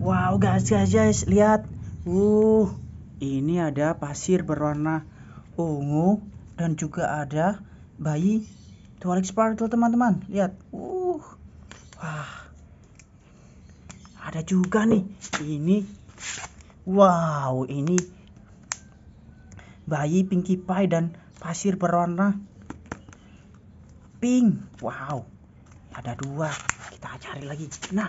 Wow, guys, guys, guys, lihat. Uh, ini ada pasir berwarna ungu dan juga ada bayi Twilight Sparkle, teman-teman. Lihat. Uh. Wah. Ada juga nih. Ini wow, ini bayi Pinkie Pie dan pasir berwarna pink. Wow. Ada dua. Kita cari lagi. Nah,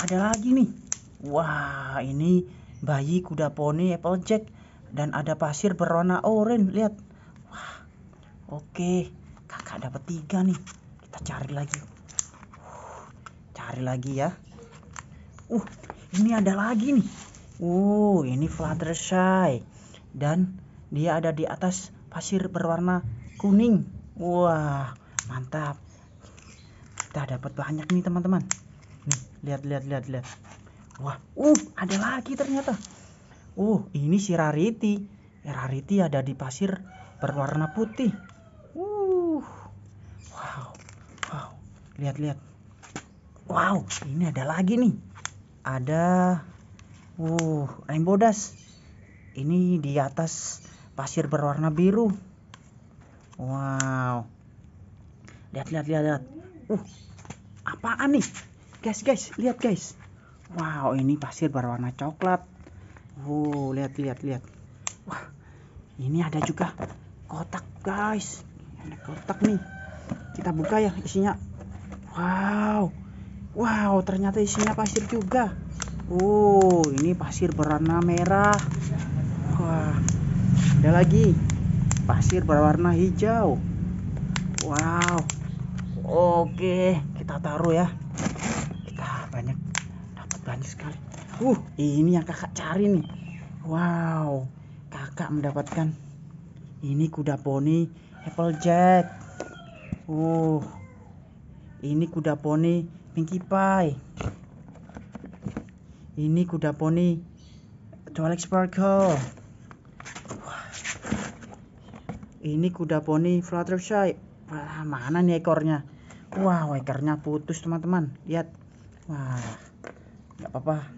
ada lagi nih. Wah, ini bayi kuda poni Applejack dan ada pasir berwarna orange. Lihat. Wah. Oke, kakak dapat tiga nih. Kita cari lagi. Uh, cari lagi ya. Uh, ini ada lagi nih. Uh, ini Fluttershy. Dan dia ada di atas pasir berwarna kuning. Wah, mantap. Kita dapat banyak nih, teman-teman. Nih, lihat lihat lihat lihat. Wah, uh, ada lagi ternyata. Uh, ini si Rarity. Ya, Rarity ada di pasir berwarna putih. Uh, wow, wow. Lihat-lihat. Wow, ini ada lagi nih. Ada, uh, Aimbodas. Ini di atas pasir berwarna biru. Wow. Lihat, lihat, lihat, lihat. Uh, apaan nih? Guys, guys, lihat guys wow ini pasir berwarna coklat wow lihat lihat lihat wah ini ada juga kotak guys ada kotak nih kita buka ya isinya wow wow ternyata isinya pasir juga wow ini pasir berwarna merah wah ada lagi pasir berwarna hijau wow oke kita taruh ya banyak sekali uh ini yang kakak cari nih wow kakak mendapatkan ini kuda poni applejack uh ini kuda poni pinkie pie ini kuda poni twilight sparkle ini kuda poni Fluttershy Wah, mana nih ekornya wow ekornya putus teman-teman lihat wah apa-apa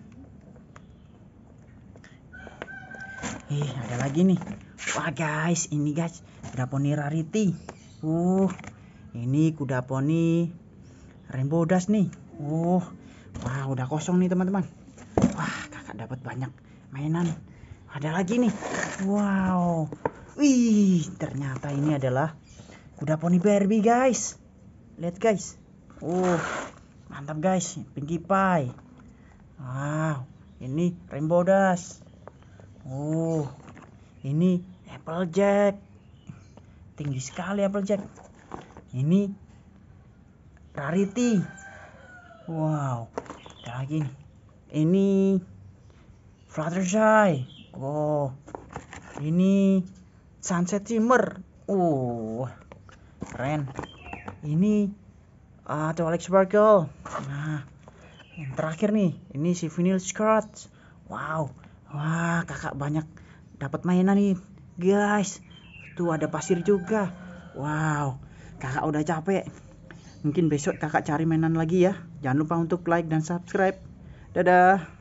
eh ada lagi nih wah guys ini guys kuda poni rarity uh ini kuda poni rainbow dust nih uh wah udah kosong nih teman-teman wah kakak dapat banyak mainan ada lagi nih wow wih ternyata ini adalah kuda poni Barbie guys lihat guys uh mantap guys Pinkie Pie Wow, ah, ini Rainbow Dash. Oh, ini Applejack. Tinggi sekali Applejack. Ini Rarity. Wow, ada lagi nih. Ini Fluttershy. Oh, ini Sunset Shimmer. Uh, keren. Ini uh, Twilight Sparkle. Nah, yang terakhir nih ini si vinyl scratch. wow wah kakak banyak dapat mainan nih guys tuh ada pasir juga wow kakak udah capek mungkin besok kakak cari mainan lagi ya jangan lupa untuk like dan subscribe dadah